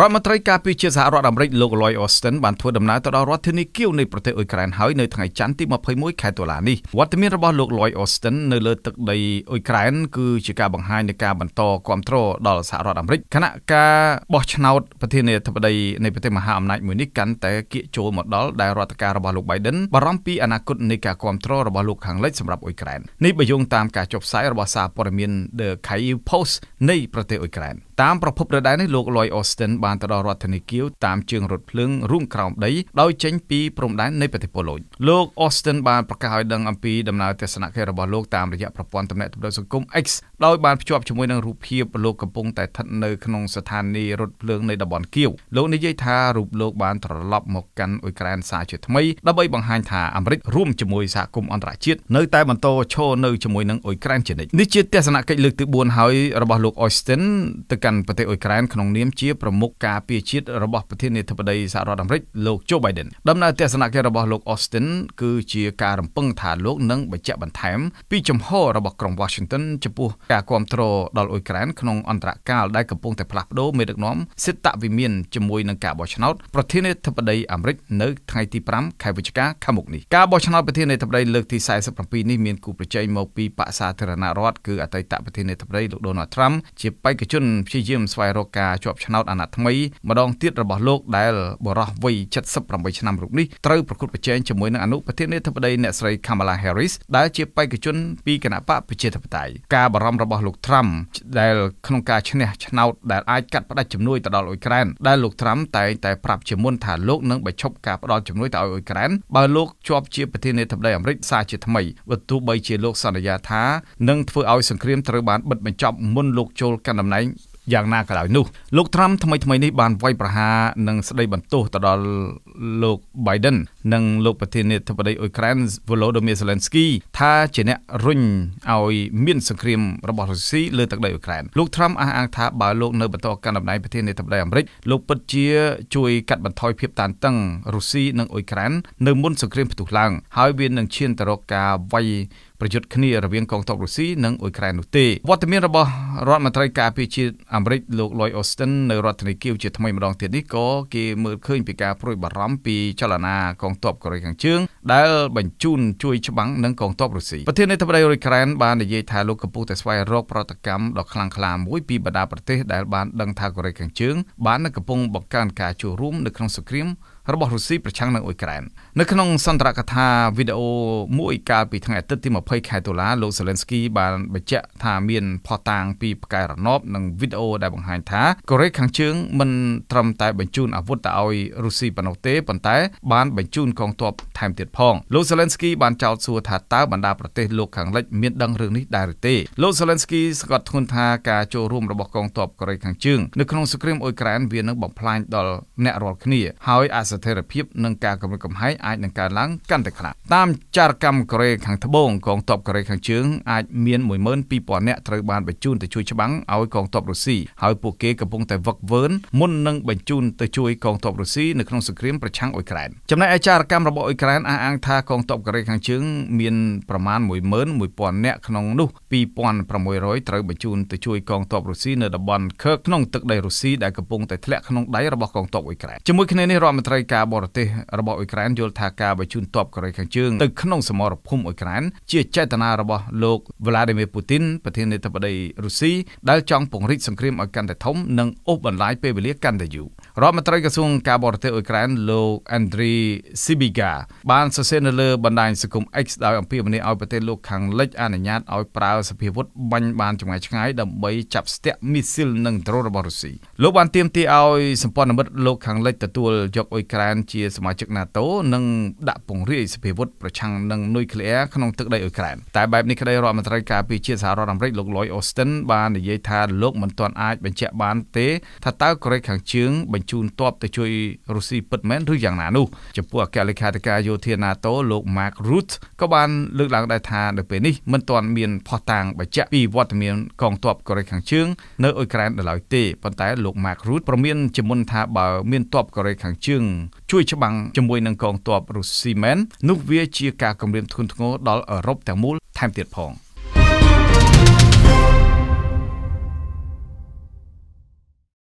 រដ្ឋមន្ត្រីការពារជាតិសហរដ្ឋអាមេរិកលោក Lloyd Austin បានធ្វើដំណើរទៅដល់រដ្ឋធានីគៀវនៃប្រទេសអ៊ុយក្រែនហើយនៅថ្ងៃច័ន្ទទី21ខែតុលានេះវត្តមានរបស់លោក Lloyd Austin នៅលើទឹកដីអ៊ុយក្រែនគឺជាការបង្ហាញនៃការបន្តគ្រប់គ្រងដល់សហរដ្ឋអាមេរិកខណៈការបោះឆ្នោតប្រធានាធិបតីនៃប្រទេសមហាអំណាចមួយនេះកាន់តែគៀកចូលមកដល់ដែលរដ្ឋការរបស់លោក Biden បារម្ភពីអនាគតនៃការគ្រប់គ្រងរបស់លោកខាងលិចសម្រាប់អ៊ុយក្រែននេះបើយោងតាមការចុះផ្សាយរបស់សារព័ត៌មាន The Kyiv Post នៃប្រទេសអ៊ុយក្រែនតាមប្រភពរដែរនេះលោក Lloyd Austin បានទៅដល់រដ្ឋធានីគៀវតាមជើងរថភ្លើងរួមក្រោមដីដោយចេញ ពីព្រំដែននៃប្រទេសប៉ូឡូញលោក Austin បានប្រកាសឲ្យដឹងអំពី ដំណើរទស្សនកិច្ចរបស់លោកតាមរយៈប្រព័ន្ធទំនាក់ទំនងសង្គម X ដោយបានភ្ជាប់ជាមួយនឹងរូបភាពលោកកំពុងតែស្ថិតនៅក្នុងស្ថានីយ៍រថភ្លើងនៃតំបន់គៀវលោកនិយាយថារូបលោកបានត្រឡប់មកកាន់អ៊ុយក្រែនសារជាថ្មីដើម្បីបង្ហាញថាអាមេរិករួមជាមួយសហគមន៍អន្តរជាតិនៅតែបន្តឈរនៅជាមួយនឹងអ៊ុយក្រែនជានិច្ចនេះជាទស្សនកិច្ចលើកទី4ហើយរបស់លោក Austin ទៅកាន់ប្រទេសអ៊ុយក្រែនក្នុងនាមជាប្រមុខការពារជាតិរបស់ប្រធានាធិបតីសហរដ្ឋអាមេរិកលោក Joe Biden ដំណើរទស្សនកិច្ចរបស់លោក Austin គឺជាការរំពឹងថាលោកនឹងបញ្ជាក់បន្ថែមពីជំហររបស់ក្រុង Washington ចំពោះការគ្រប់គ្រងដល់អ៊ុយក្រែនក្នុងអន្តរកាលដែលកំពុងតែផ្លាស់ប្ដូរមេដឹកនាំសិទ្ធិវិមានជាមួយនឹងការបោះឆ្នោតប្រធានាធិបតីអាមេរិកនៅថ្ងៃទី5ខែវិច្ឆិកាខាងមុខនេះការបោះឆ្នោតប្រធានាធិបតីលើកទី47នេះមានគូប្រជែងមកពីបកសាធារណរដ្ឋគឺអតីតប្រធានាធិបតីលោក Donald Trump ជាបេក្ខជនជាយាយាមស្វែងរកការជាប់ឆ្នោតអាណត្តិថ្មីម្ដងទៀតរបស់លោកដែលបរោះវ័យ78ឆ្នាំរូបនេះត្រូវប្រកួតប្រជែងជាមួយនឹងអនុប្រធានាធិបតីអ្នកស្រី Kamala Harris ដែលជាបេក្ខជនពីគណបកប្រជាធិបតេយ្យការបារម្ភរបស់លោក Trump ដែលក្នុងការឈ្នះឆ្នោតដែលអាចកាត់ផ្ដាច់ជំនួយទៅដល់អ៊ុយក្រែនដែលលោក Trump តែងតែប្រាប់ជាមុនថាលោកនឹងបញ្ឈប់ការផ្ដល់ជំនួយទៅឲ្យអ៊ុយក្រែនបើលោកជាប់ជាប្រធានាធិបតីអាមេរិកសារជាថ្មីបើទោះបីជាលោក សន្យាថានឹងធ្វើឲ្យសង្គ្រាមត្រូវបានបិទបញ្ចប់មុនលោកចូលកាន់តំណែងយ៉ាងណាក៏ដោយនោះលោកត្រាំថ្មីថ្មីនេះបានវាយប្រហារនឹងស្ដីបន្ទោសទៅដល់លោក Biden និងលោកប្រធានាធិបតីអ៊ុយក្រែន Volodymyr Zelensky ថាជាអ្នករុញឲ្យមានសង្គ្រាមរបស់រុស្ស៊ីលើទឹកដីអ៊ុយក្រែនលោក Trump អះអាងថាបើលោក នៅបន្តកាន់តំណែងប្រធានាធិបតីអាមេរិកលោកពិតជា ជួយកាត់បន្ថយភាព តានតឹងរុស្ស៊ីនិងអ៊ុយក្រែននៅមុនសង្គ្រាមផ្ទុះឡើងហើយវានឹងឈានទៅរកការវាយប្រយុទ្ធគ្នារវាងកងទ័ពរុស្ស៊ីនិងអ៊ុយក្រែននោះទេវត្តមានរបស់រដ្ឋមន្ត្រីការពារជាតិអាមេរិកលោក Lloyd Austin នៅរដ្ឋធានីគៀវជាថ្មីម្ដងទៀតនេះក៏គេមើលឃើញពីការព្រួយបារម្ភពីចលនាកងទ័ពកូរ៉េខាងជើងដែលបញ្ជូនជួយច្បាំងនឹងកងទ័ពរុស្ស៊ីប្រធានាធិបតីអ៊ុយក្រែនបាននិយាយថាលោកកំពុងតែស្វែងរកប្រតិកម្មដ៏ខ្លាំងក្លាមួយពីបណ្ដាប្រទេសដែលបានដឹងថាកូរ៉េខាងជើងបាននឹងកំពុងបង្កើនការចូលរួមនៅក្នុងសង្គ្រាមរបស់រុស្ស៊ីប្រឆាំងនឹងអ៊ុយក្រែននៅក្នុង សន្ទរកថាវីដេអូមួយកាលពីថ្ងៃអាទិត្យទី20ខែតុលាលោក Zelensky បានបញ្ជាក់ថាមានផោះតាងពីផ្កាយរណបនិងវីដេអូដែលបង្ហាញថាកូរ៉េខាងជើងមិនត្រឹមតែបញ្ជូនអាវុធទៅឲ្យរុស្ស៊ីប៉ុណ្ណោះទេប៉ុន្តែបានបញ្ជូនកងទ័ពថែមទៀតផងលោក Zelensky បានចោទសួរថាតើបណ្ដាប្រទេសលោកខាងលិចមានដឹងរឿងនេះដែរឬទេលោក Zelensky ស្គាល់ធ្ងន់ថាការចូលរួមរបស់កងទ័ពកូរ៉េខាងជើងនៅក្នុងសង្គ្រាមអ៊ុយក្រែនវានឹងបំផ្លាញដល់អ្នករាល់គ្នាហើយអាសស្ថិរភាពនិងការគម្រាមកំហែងអាចនឹងកើនឡើងកាន់តែខ្លាំងតាមចារកម្មកូរ៉េខាងត្បូងកងទ័ពកូរ៉េខាងជើងអាចមាន12000នាក់ត្រូវបានបញ្ជូនទៅជួយច្បាំងឲ្យកងទ័ពរុស្ស៊ីហើយពួកគេកំពុងតែវឹកវើមុននឹងបញ្ជូនទៅជួយកងទ័ពរុស្ស៊ីនៅក្នុងសង្គ្រាមប្រឆាំងអ៊ុយក្រែនចំណែកឯចារកម្មរបស់អ៊ុយក្រែនអះអាងថាកងទ័ពកូរ៉េខាងជើងមានប្រមាណ11000នាក់ក្នុងនោះ2600ត្រូវបញ្ជូនទៅជួយកងទ័ពរុស្ស៊ីនៅតំបន់ខឺក្នុងទឹកដីរុស្ស៊ីដែលកំពុងតែធ្លាក់ក្នុងដៃរបស់កងទ័ពអ៊ុយក្រែនជាមួយគ្នានេះរដ្ឋមន្ត្រីការបរទេសរបស់អ៊ុយក្រែនយល់ថាការបញ្ជូនទ័ពកូរ៉េខាងជើងទៅក្នុងសមរភូមិអ៊ុយក្រែនជាចេតនារបស់លោក Vladimir Putin ប្រធានាធិបតីរុស្ស៊ីដែលចង់ពង្រីកសង្គ្រាមឲ្យកាន់តែធំ និងអូសបន្លាយពេលវេលាកាន់តែយូររដ្ឋមន្ត្រីក្រសួងការបរទេសអ៊ុយក្រែនលោក Andriy Sibiga បានសរសេរនៅលើបណ្ដាញសង្គម X ដោយអំពាវនាវឲ្យប្រទេសលោកខាងលិចអនុញ្ញាតឲ្យប្រើសភាវុធបាញ់បានចម្ងាយឆ្ងាយដើម្បីចាប់ស្ទាក់មីស៊ីលនិងដ្រូនរបស់រុស្ស៊ីលោកបានទាមទារឲ្យសម្ព័ន្ធមិត្តលោកខាងលិចទទួលយកអ៊ុយក្រែននជាសមាជិក NATO និងដាក់ពង្រាយសភាវុធប្រឆាំងនឹងនុយក្លេអ៊ែរក្នុងទឹកដីអ៊ុយក្រែនតែបែបនេះក្តីរដ្ឋមន្ត្រីការពារជាតិសហរដ្ឋអាមេរិកលោក Lloyd Austin បាននិយាយថាលោកមិនទាន់អាចបញ្ជាក់បានទេថាតើកូរ៉េខាងជើងបញ្ជូនទ័ពទៅជួយរុស្ស៊ីពិតមែនឬយ៉ាងណានោះចំពោះអគ្គលេខាធិការយោធា NATO លោក Mark Rutte ក៏បានលើកឡើងដែរថានៅពេលនេះមិនទាន់មានផុសតាងបញ្ជាក់ពីវត្តមានកងទ័ពកូរ៉េខាងជើងនៅអ៊ុយក្រែនដល់ឡើយទេប៉ុន្តែលោក Mark Rutte ប្រមានជាមុនថាបើមានទ័ពកូរ៉េខាងជើងជួយច្បាំងជាមួយនឹងកងទ័ពរុស្ស៊ីមែននោះវាជាការគំរាមធ្ងន់ធ្ងរដល់អឺរ៉ុបទាំងមូលថែមទៀតផង។